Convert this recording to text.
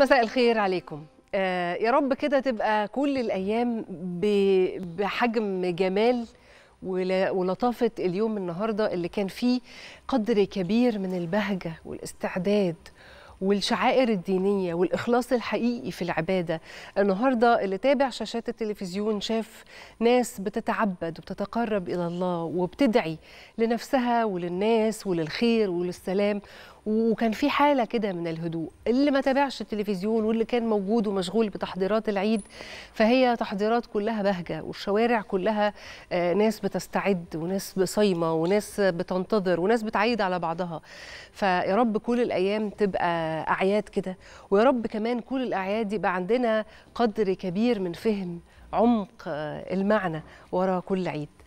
مساء الخير عليكم آه يا رب كده تبقى كل الايام بحجم جمال ولطافه اليوم النهارده اللي كان فيه قدر كبير من البهجه والاستعداد والشعائر الدينية والإخلاص الحقيقي في العبادة النهاردة اللي تابع شاشات التلفزيون شاف ناس بتتعبد وبتتقرب إلى الله وبتدعي لنفسها وللناس وللخير وللسلام وكان في حاله كده من الهدوء اللي ما تابعش التلفزيون واللي كان موجود ومشغول بتحضيرات العيد فهي تحضيرات كلها بهجه والشوارع كلها آه، ناس بتستعد وناس صايمه وناس بتنتظر وناس بتعيد على بعضها فيا رب كل الايام تبقى اعياد كده ويا رب كمان كل الاعياد يبقى عندنا قدر كبير من فهم عمق آه، المعنى وراء كل عيد